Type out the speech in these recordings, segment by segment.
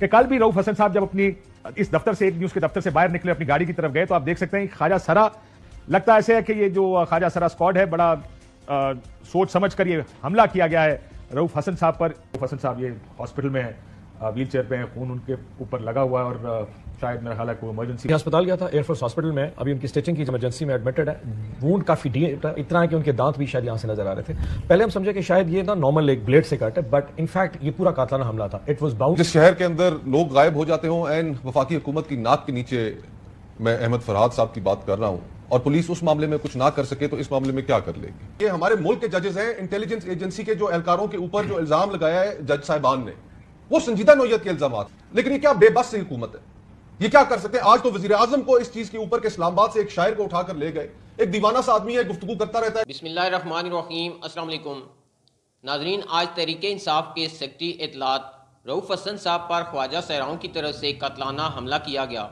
कि कल भी रऊफ हसन साहब जब अपनी इस दफ्तर से एक न्यूज के दफ्तर से बाहर निकले अपनी गाड़ी की तरफ गए तो आप देख सकते हैं खाजा सरा लगता ऐसे है कि ये जो खाजा सरा स्क्वाड है बड़ा आ, सोच समझ कर ये हमला किया गया है रऊफ हसन साहब पर रऊफ हसन साहब ये हॉस्पिटल में है व्हील चेयर पे हैं खून उनके ऊपर लगा हुआ है और शायद मेरा ख्याल है वो इमरजेंसी अस्पताल गया था एयरफोर्स हॉस्पिटल में अभी उनकी स्टिचिंग की इमरजेंसी में एडमिटेड है वूड काफी डी इतना है कि उनके दांत भी शायद यहाँ से नजर आ रहे थे पहले हम समझे कि शायद ये ना नॉर्मल एक ब्लेड से कट है बट इनफैक्ट ये पूरा कातलाना हमला था इट वॉज बाउंड जिस शहर के अंदर लोग गायब हो जाते हो एंड वफाकी हुकूमत की नाक के नीचे मैं अहमद फरहाद साहब की बात कर रहा हूँ और पुलिस उस मामले में कुछ ना कर सके तो इस मामले में क्या कर लेगी ये हमारे मुल्क के जजेस हैं इंटेलिजेंस एजेंसी के जो एहलकारों के ऊपर जो इल्जाम लगाया है जज साहबान ने वो संजीदा नोयत के इल्जाम लेकिन ये क्या बेबस से हुकूमत है ये क्या कर सकते हैं आज तो वजी आजम को इस चीज के ऊपर के इस्लामाबाद से एक शायर को उठाकर ले गए एक दीवाना सा आदमी है गुफ्तु करता रहता है बिस्मिल्लाम असलम नाजरीन आज तरीके इंसाफ के सेक्रटरी इतलात रऊफ हसन साहब पर ख्वाजा सहराओं की तरफ से कतलाना हमला किया गया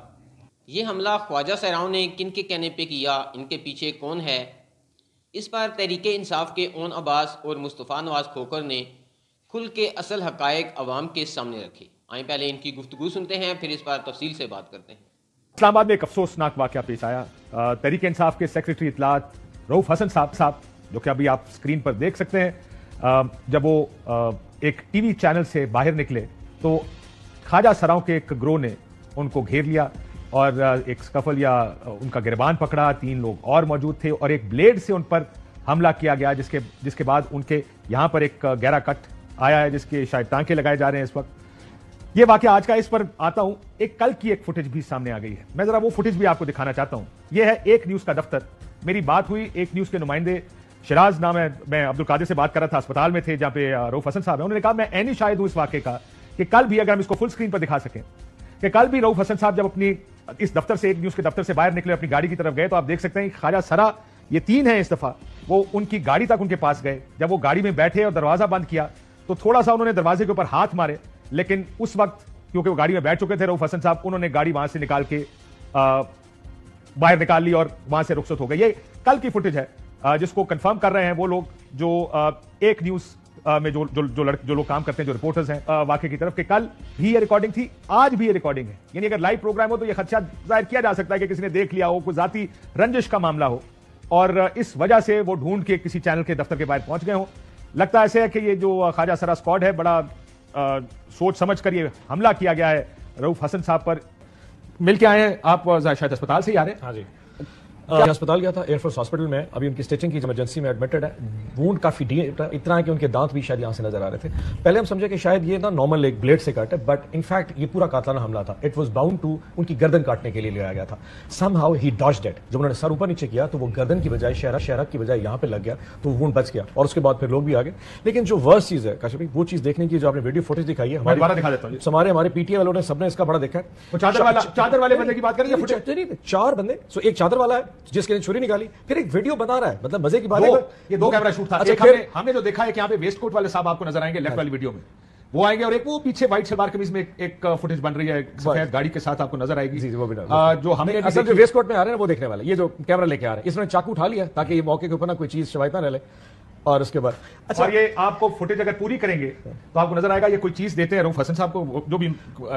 ये हमला ख्वाजा सहराओं ने किन के कहने पर किया इनके पीछे कौन है इस पर तहरीक इंसाफ के ओन अब्बास और मुस्तफ़ा नवाज खोकर ने खुल के असल हकायक अवाम के सामने रखे आए पहले इनकी गुफ्तु सुनते हैं फिर इस बार तफसील से बात करते हैं इस्लामाबाद में एक अफसोसनाक वाक़ पेश आया तरीके इंसाफ के सेक्रेटरी इतलात रऊफ हसन साहब साहब जो कि अभी आप स्क्रीन पर देख सकते हैं जब वो एक टीवी चैनल से बाहर निकले तो खाजा सराओं के एक ग्रोह ने उनको घेर लिया और एक स्कफल या उनका गिरबान पकड़ा तीन लोग और मौजूद थे और एक ब्लेड से उन पर हमला किया गया जिसके जिसके बाद उनके यहाँ पर एक गहरा कट आया है जिसके शायद टांके लगाए जा रहे हैं इस वक्त ये वाक्य आज का इस पर आता हूं एक कल की एक फुटेज भी सामने आ गई है मैं जरा वो फुटेज भी आपको दिखाना चाहता हूं यह है एक न्यूज का दफ्तर मेरी बात हुई एक न्यूज के नुमाइंदे शराज नाम है मैं अब्दुल कादिर से बात कर रहा था अस्पताल में थे जहां पे रऊफ हसन साहब है उन्होंने कहा मैं एनी शायद हूं इस वाक्य का कि कल भी अगर हम इसको फुल स्क्रीन पर दिखा सकें कि कल भी रऊफ हसन साहब जब अपनी इस दफ्तर से एक न्यूज के दफ्तर से बाहर निकले अपनी गाड़ी की तरफ गए तो आप देख सकते हैं खाजा सरा ये तीन है इस दफा वो उनकी गाड़ी तक उनके पास गए जब वो गाड़ी में बैठे और दरवाजा बंद किया तो थोड़ा सा उन्होंने दरवाजे के ऊपर हाथ मारे लेकिन उस वक्त क्योंकि वो गाड़ी में बैठ चुके थे रऊफ हसन साहब उन्होंने गाड़ी वहां से निकाल के बाहर निकाल ली और वहां से रुखसत हो गई ये कल की फुटेज है जिसको कंफर्म कर रहे हैं वो लोग जो एक न्यूज में जो जो जो लड़के जो लोग काम करते हैं जो रिपोर्टर्स हैं वाकई की तरफ के कल भी ये रिकॉर्डिंग थी आज भी ये रिकॉर्डिंग है यानी अगर लाइव प्रोग्राम हो तो ये खदशा जाहिर किया जा सकता है कि किसी ने देख लिया हो कोई जाती रंजिश का मामला हो और इस वजह से वो ढूंढ के किसी चैनल के दफ्तर के बाहर पहुंच गए हों लगता ऐसे है कि ये जो ख्वाजा सरा स्क्वाड है बड़ा आ, सोच समझ कर ये हमला किया गया है रऊफ हसन साहब पर मिल के आए हैं आप शायद अस्पताल से ही आ रहे हैं हाँ जी अस्पताल गया था एयरफोर्स हॉस्पिटल में अभी उनकी स्टिचिंग की इमरजेंसी में एडमिटेड है वूड काफी इतना है कि उनके दांत भी शायद यहाँ से नजर आ रहे थे पहले हम समझे कि शायद ये ना नॉर्मल एक ब्लेड से कट है बट इनफैक्ट ये पूरा कातलाना हमला था इट वॉज बाउंड टू उनकी गर्दन काटने के लिए लिया गया था सम हाउ ही डॉश डेट जब उन्होंने सर ऊपर नीचे किया तो वो गर्दन की बजाय शहरा शहरा की बजाय यहाँ पे लग गया तो वूड बच गया और उसके बाद फिर लोग भी आ गए लेकिन जो वर्स चीज है भाई वो चीज देखने की जो आपने वीडियो फोटेज दिखाई है हमारे हमारे हमारे पीटीए वालों ने सबने इसका बड़ा देखा है चादर वाले बंदे की बात करें चार बंदे सो एक चादर वाला है जिसके ने छुरी निकाली फिर एक वीडियो बना रहा है मतलब मजे की बात है ये दो कैमरा शूट था अच्छा, एक हमने, हमने जो देखा है कि यहाँ पे वेस्ट कोट वाले साहब आपको नजर आएंगे लेफ्ट हाँ। वाली वीडियो में वो आएंगे और एक वो पीछे व्हाइट सलवार कमीज में एक, एक फुटेज uh, बन रही है सफेद गाड़ी के साथ आपको नजर आएगी जी, वो भी आ, uh, जो हमें असल जो वेस्ट कोट में आ रहे हैं वो देखने वाले ये जो कैमरा लेके आ रहे हैं इसमें चाकू उठा लिया ताकि ये मौके के ऊपर ना कोई चीज शवायता रह ले और उसके बाद अच्छा और ये आपको फुटेज अगर पूरी करेंगे तो आपको नजर आएगा ये कोई चीज देते हैं रूफ हसन साहब को जो भी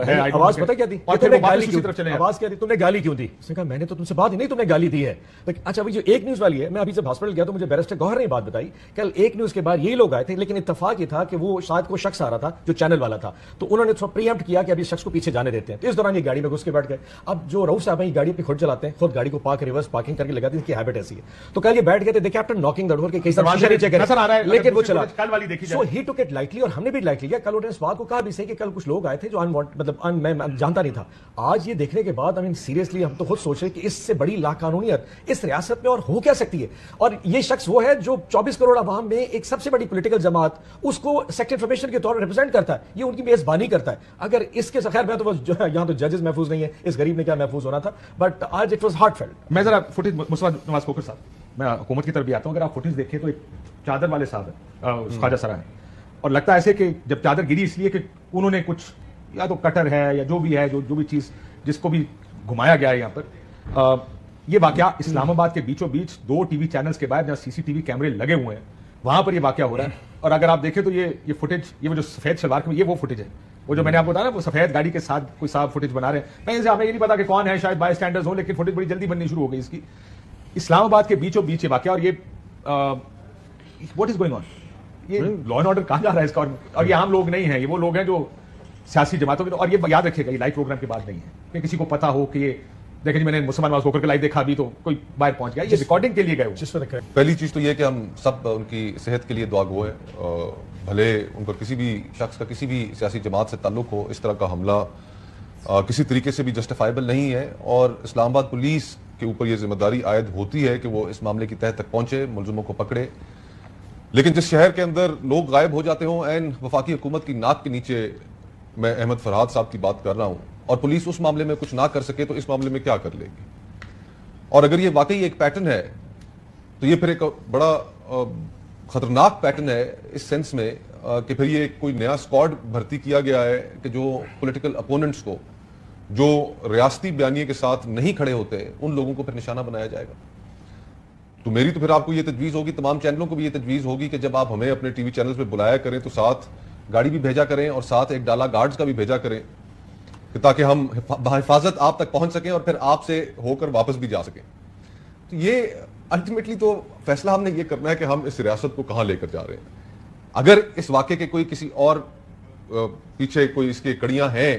है आवाज पता क्या थी और फिर गाली की तरफ चले आवाज क्या थी तुमने गाली क्यों दी उसने कहा मैंने तो तुमसे बात ही नहीं तुमने गाली दी है तो अच्छा अभी जो एक न्यूज वाली है मैं अभी जब हॉस्पिटल गया तो मुझे बैरिस्टर गौहर ने बात बताई कल एक न्यूज के बाद यही लोग आए थे लेकिन इतफाक ये था कि वो शायद को शख्स आ रहा था जो चैनल वाला था तो उन्होंने थोड़ा प्रियम्प्ट किया कि अभी शख्स को पीछे जाने देते हैं तो इस दौरान ये गाड़ी में घुस के बैठ गए अब जो रऊफ साहब है गाड़ी पे खुद चलाते हैं खुद गाड़ी को पार्क रिवर्स पार्किंग करके लगाते हैं इनकी हैबिट ऐसी है तो कल ये बैठ गए थे कैप्टन नॉकिंग दड़ोर के कई सर नीचे नजर आ रहा है लेकिन वो चला कल वाली देखी सो ही टुक इट लाइटली और हमने भी लाइटली लिया कल उन्होंने इस बात को कहा भी सही कि कल कुछ लोग आए थे जो अनवांट मतलब अन, मैं जानता नहीं था आज ये देखने के बाद आई मीन सीरियसली हम तो खुद सोच रहे कि इससे बड़ी लाकानूनीत इस रियासत में और हो क्या सकती है और ये शख्स वो है जो चौबीस करोड़ अवाम में एक सबसे बड़ी पोलिटिकल जमात उसको सेक्टर इन्फॉर्मेशन के तौर पर रिप्रेजेंट करता है ये उनकी मेजबानी करता है अगर इसके खैर मैं तो यहाँ तो जजेस महफूज नहीं है इस गरीब ने क्या महफूज होना था बट आज इट वॉज हार्ट फेल्ड मैं जरा फुटेज मुस्वा नवाज कोकर साहब मैं हुकूमत की तरफ भी आता हूँ अगर आप फुटेज देखें तो एक चादर वाले साहब है हम्म। ख्वाजा सरा है और लगता है ऐसे कि जब चादर गिरी इसलिए कि उन्होंने कुछ या तो कटर है या जो भी है जो जो भी चीज़ जिसको भी घुमाया गया है यहाँ पर आ, ये वाक्य हम्म। इस्लामाबाद के बीचों बीच दो टीवी चैनल्स के बाद जहाँ सीसीटीवी कैमरे लगे हुए हैं वहां पर ये वाक्य हो रहा है हम्म। और अगर आप देखें तो ये ये फुटेज ये वो जो सफेद शलवार ये वो फुटेज है वो जो मैंने आपको बताया ना वो सफेद गाड़ी के साथ कोई साफ फुटेज बना रहे हैं पहले से हमें ये नहीं पता कि कौन है शायद बाई स्टैंडर्स हो लेकिन फुटेज बड़ी जल्दी बननी शुरू हो गई इसकी इस्लामाबाद के बीचों बीच ये वाक्य और ये व्हाट इज गोइंग ऑन ये लॉ एंड ऑर्डर कहाँ जा रहा है इसका और, ये आम लोग नहीं है ये वो लोग हैं जो सियासी जमातों के और ये याद रखिएगा ये लाइव प्रोग्राम की बात नहीं है कि किसी को पता हो कि ये देखिए जी मैंने मुसलमान वास होकर के लाइव देखा अभी तो कोई बाहर पहुंच गया ये रिकॉर्डिंग के लिए गए पहली चीज तो ये कि हम सब उनकी सेहत के लिए दुआ गो है भले उनका किसी भी शख्स का किसी भी सियासी जमात से ताल्लुक हो इस तरह का हमला आ, किसी तरीके से भी जस्टिफाइबल नहीं है और इस्लामाबाद पुलिस के ऊपर ये जिम्मेदारी आयद होती है कि वो इस मामले की तह तक पहुंचे मुलजमों को पकड़े लेकिन जिस शहर के अंदर लोग गायब हो जाते हों एन वफाकी हुकूमत की नाक के नीचे मैं अहमद फरहाद साहब की बात कर रहा हूं और पुलिस उस मामले में कुछ ना कर सके तो इस मामले में क्या कर लेगी और अगर ये वाकई एक पैटर्न है तो ये फिर एक बड़ा खतरनाक पैटर्न है इस सेंस में कि फिर ये कोई नया स्क्वाड भर्ती किया गया है कि जो पॉलिटिकल अपोनेंट्स को जो रियासती बयानी के साथ नहीं खड़े होते उन लोगों को फिर निशाना बनाया जाएगा तो मेरी तो फिर आपको ये तजवीज़ होगी तमाम चैनलों को भी ये तजवीज़ होगी कि जब आप हमें अपने टीवी चैनल्स पे बुलाया करें तो साथ गाड़ी भी भेजा करें और साथ एक डाला गार्ड्स का भी भेजा करें ताकि हम हिफाजत आप तक पहुंच सकें और फिर आपसे होकर वापस भी जा सकें तो ये अल्टीमेटली तो फैसला हमने ये करना है कि हम इस रियासत को कहाँ लेकर जा रहे हैं अगर इस वाक्य के कोई किसी और पीछे कोई इसकी कड़ियाँ हैं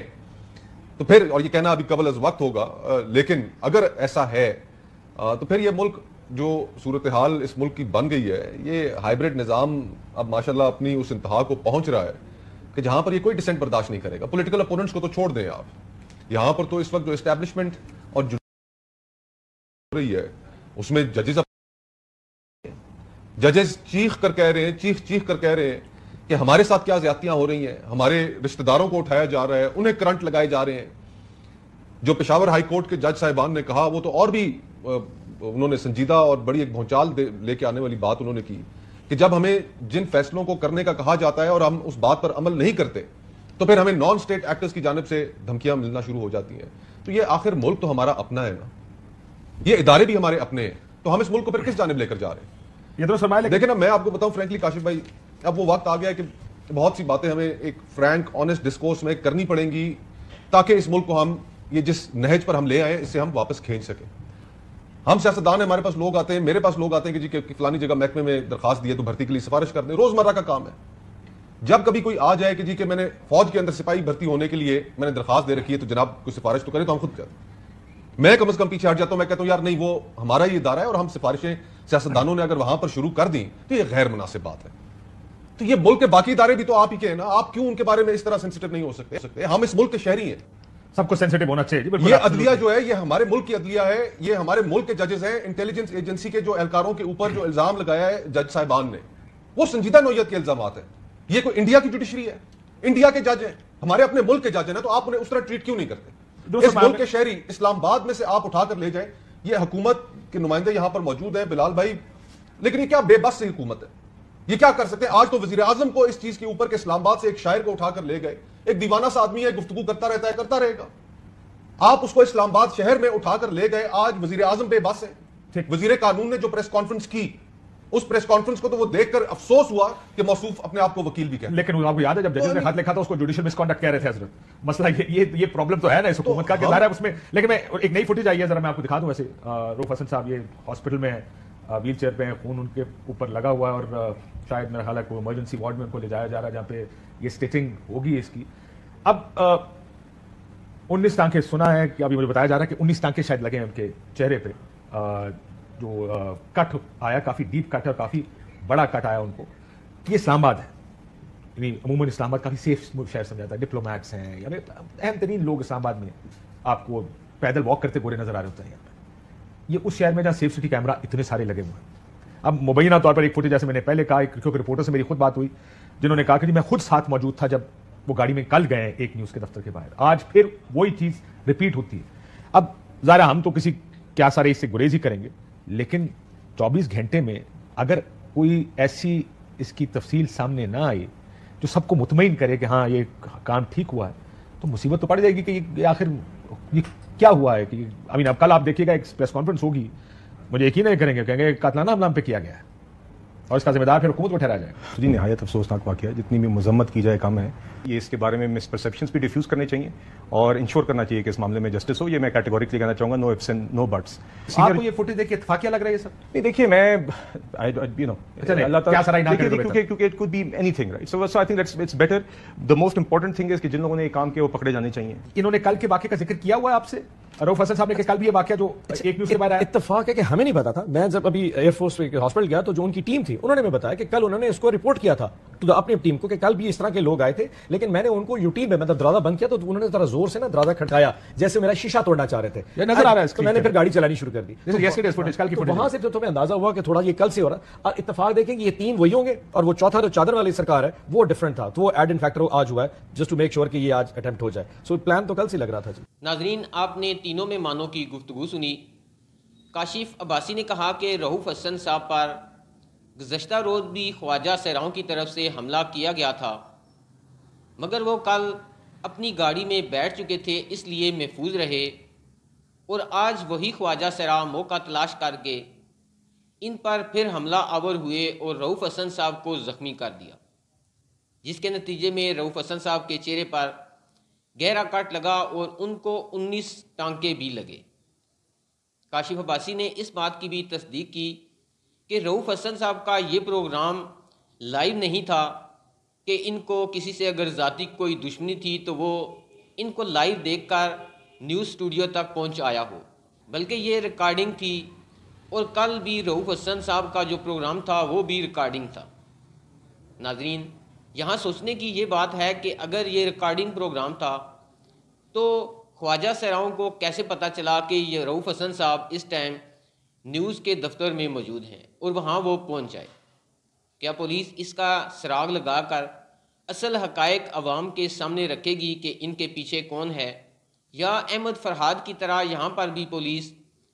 तो फिर और ये कहना अभी कबल अज वक्त होगा लेकिन अगर ऐसा है तो फिर ये मुल्क जो सूरत हाल इस मुल्क की बन गई है ये हाइब्रिड निज़ाम अब माशाल्लाह अपनी उस इंतहा को पहुंच रहा है कि जहां पर ये कोई डिसेंट बर्दाश्त नहीं करेगा पॉलिटिकल अपोनेंट्स को तो छोड़ दें आप यहां पर तो इस वक्त जो इस्टेब्लिशमेंट और जो रही है उसमें जजेस जजेस चीख कर कह रहे हैं चीख चीख कर कह रहे हैं कि हमारे साथ क्या ज्यादतियां हो रही हैं हमारे रिश्तेदारों को उठाया जा रहा है उन्हें करंट लगाए जा रहे हैं जो पेशावर हाई कोर्ट के जज साहिबान ने कहा वो तो और भी उन्होंने संजीदा और बड़ी एक भौचाल लेके आने वाली बात उन्होंने की कि जब हमें जिन फैसलों को करने का कहा जाता है और हम उस बात पर अमल नहीं करते तो फिर हमें नॉन स्टेट एक्टर्स की जानब से धमकियां मिलना शुरू हो जाती हैं तो ये आखिर मुल्क तो हमारा अपना है ना ये इदारे भी हमारे अपने हैं तो हम इस मुल्क को फिर किस जानब लेकर जा रहे हैं तो समय ना मैं आपको बताऊं फ्रेंकली काशिफ भाई अब वो वक्त आ गया है कि बहुत सी बातें हमें एक फ्रैंक ऑनेस्ट डिस्कोर्स में करनी पड़ेंगी ताकि इस मुल्क को हम ये जिस नहज पर हम ले आए इसे हम वापस खींच सकें हम सियासतदान हमारे पास लोग आते हैं मेरे पास लोग आते हैं कि जी फलानी जगह महकमे में दरखास्त दी है तो भर्ती के लिए सिफारिश कर दें रोजमर्रा का काम है जब कभी कोई आ जाए कि जी के मैंने फौज के अंदर सिपाही भर्ती होने के लिए मैंने दरखास्त दे रखी है तो जनाब कोई सिफारिश तो करें तो हम खुद करें मैं कम अज कम पीछे हट जाता हूं मैं कहता हूं यार नहीं वो हमारा ही इदारा है और हम सिफारिशें सियासतदानों ने अगर वहां पर शुरू कर दी तो ये गैर मुनासिब बात है तो ये मुल्क के बाकी इदारे भी तो आप ही के हैं ना आप क्यों उनके बारे में इस तरह सेंसिटिव नहीं हो सकते हम इस मुल्क के शहरी हैं सबको सेंसिटिव होना चाहिए ये अदलिया जो है ये हमारे मुल्क की अदलिया है ये हमारे मुल्क के जजेस हैं इंटेलिजेंस एजेंसी के जो एहलकारों के ऊपर जो इल्जाम लगाया है जज साहिबान ने वो संजीदा नोयत के इल्जाम है ये कोई इंडिया की जुडिशरी है इंडिया के जज हैं हमारे अपने मुल्क के जज हैं ना तो आप उन्हें उस तरह ट्रीट क्यों नहीं करते इस मुल्क के शहरी इस्लामाबाद में से आप उठाकर ले जाए ये हुकूमत के नुमाइंदे यहां पर मौजूद है बिलाल भाई लेकिन ये क्या बेबस सी हुकूमत है ये क्या कर सकते हैं आज तो वजीर आजम को इस चीज के ऊपर के इस्लामाबाद से एक शायर को उठाकर ले गए एक दीवाना सा आदमी है गुफ्तु करता रहता है करता रहेगा आप उसको इस्लामाबाद शहर में उठाकर ले गए आज वजीर आजम पे बस है वजीर कानून ने जो प्रेस कॉन्फ्रेंस की उस प्रेस कॉन्फ्रेंस को तो वो देखकर अफसोस हुआ कि मौसूफ अपने आप को वकील भी कहते लेकिन आपको याद है जब तो जजेस ने हाथ लिखा था उसको जुडिशियल मिसकॉन्डक्ट कह रहे थे हजरत मसला ये ये ये प्रॉब्लम तो है ना इस तो हुकूमत तो का हाँ। है उसमें लेकिन मैं एक नई फुटेज आई है जरा मैं आपको दिखा दूं वैसे रूफ हसन साहब ये हॉस्पिटल में है व्हील चेयर पे खून उनके ऊपर लगा हुआ है और शायद मेरा ख्याल है कोई इमरजेंसी वार्ड में उनको ले जाया जा रहा है जहाँ पे ये स्टिचिंग होगी इसकी अब उन्नीस टांके सुना है कि अभी मुझे बताया जा रहा है कि उन्नीस टांके शायद लगे हैं उनके चेहरे पे जो आ, कट आया काफ़ी डीप कट और काफ़ी बड़ा कट आया उनको ये इस्लामाबाद है यानी अमूमन इस्लामाबाद काफ़ी सेफ शहर समझा जाता है डिप्लोमैट्स हैं यानी अहम तरीन लोग इस्लामाबाद में आपको पैदल वॉक करते गोरे नजर आ रहे होते हैं यहाँ पर ये उस शहर में जहाँ सेफ सिटी कैमरा इतने सारे लगे हुए हैं अब मुबैना तौर पर एक फुटेज जैसे मैंने पहले कहा एक क्रिकेट रिपोर्टर से मेरी खुद बात हुई जिन्होंने कहा कि मैं खुद साथ मौजूद था जब वो गाड़ी में कल गए एक न्यूज के दफ्तर के बाहर आज फिर वही चीज रिपीट होती है अब ज़रा हम तो किसी क्या सारे इससे गुरेज ही करेंगे लेकिन 24 घंटे में अगर कोई ऐसी इसकी तफसील सामने ना आई जो सबको मुतमिन करे कि हाँ ये काम ठीक हुआ है तो मुसीबत तो पड़ जाएगी कि ये आखिर ये क्या हुआ है कि आई मीन अब कल आप देखिएगा एक प्रेस कॉन्फ्रेंस होगी मुझे यकीन नहीं करेंगे कहेंगे कातलाना हमलाम पे किया गया है और इसका जिम्मेदार फिर हुकूमत को ठहरा जाए तो जी नहायत अफसोसनाक वाक्य है जितनी भी मजम्मत की जाए कम है ये इसके बारे में मिसपरसेप्शन भी डिफ्यूज़ करने चाहिए और इंश्योर करना चाहिए कि इस मामले में जस्टिस हो ये मैं कैटेगोरिकली कहना चाहूँगा no ifs and no buts आपको ये फुटेज देखिए इतफाक लग रहा है सर नहीं देखिए मैं आई अच्छा, नो अल्लाह क्योंकि क्योंकि it could be anything right so so I think that's it's better the most important thing is कि जिन लोगों ने ये काम किया वो पकड़े जाने चाहिए इन्होंने कल के बाकी का जिक्र किया हुआ है आपसे रऊफ हसन साहब ने कल भी ये वाक्य जो अच्छा, एक न्यूज के बाद आया इतफाक है कि हमें नहीं पता था मैं जब अभी एयरफोर्स हॉस्पिटल गया तो जो उनकी टीम थी उन्होंने बताया कि कल उन्होंने इसको रिपोर्ट किया था अपनी टीम को कि कल भी इस तरह के लोग आए थे लेकिन मैंने उनको यूटी में मतलब दरवाजा बंद किया तो उन्होंने जरा जोर से ना दरवाजा खटकाया जैसे मेरा शीशा तोड़ना चाह रहे थे नजर आ रहा है तो मैंने फिर गाड़ी चलानी शुरू कर दी तो तो वहां से तुम्हें अंदाजा हुआ कि थोड़ा ये कल से हो रहा और इतफाक देखें ये तीन वही होंगे और वो चौथा जो चादर वाली सरकार है वो डिफरेंट था तो वो एड इन फैक्टर आज हुआ है जस्ट टू मेक श्योर कि ये आज अटेम्प्ट हो जाए सो प्लान तो कल से लग रहा था नाजरीन आपने तीनों मेहमानों की गुफ्तगु सुनी काशिफ अब्बासी ने कहा कि रहूफ हसन साहब पर गुजशत रोज़ भी ख्वाजा सराहों की तरफ से हमला किया गया था मगर वो कल अपनी गाड़ी में बैठ चुके थे इसलिए महफूज रहे और आज वही ख्वाजा सरा मौका तलाश करके इन पर फिर हमला आवर हुए और रऊफ़ हसन साहब को ज़ख्मी कर दिया जिसके नतीजे में रऊफ़ हसन साहब के चेहरे पर गहरा कट लगा और उनको 19 टांके भी लगे काशिफ अब्बासी ने इस बात की भी तस्दीक की कि रऊफ़ हसन साहब का ये प्रोग्राम लाइव नहीं था कि इनको किसी से अगर ज़ाती कोई दुश्मनी थी तो वो इनको लाइव देखकर न्यूज़ स्टूडियो तक पहुंच आया हो बल्कि ये रिकॉर्डिंग थी और कल भी रऊफ़ हसन साहब का जो प्रोग्राम था वो भी रिकॉर्डिंग था नाजरीन यहाँ सोचने की ये बात है कि अगर ये रिकॉर्डिंग प्रोग्राम था तो ख्वाजा सराओं को कैसे पता चला कि ये रऊफ़ हसन साहब इस टाइम न्यूज़ के दफ्तर में मौजूद हैं और वहाँ वो जाए क्या पुलिस इसका सराग लगाकर असल हकायक अवाम के सामने रखेगी कि इनके पीछे कौन है या अहमद फरहाद की तरह यहाँ पर भी पुलिस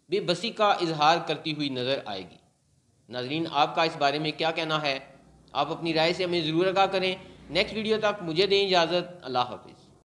बेबसी का इजहार करती हुई नज़र आएगी नाजरीन आपका इस बारे में क्या कहना है आप अपनी राय से हमें ज़रूर आगा करें नेक्स्ट वीडियो तक मुझे दें इजाज़त अल्लाह हाफिज़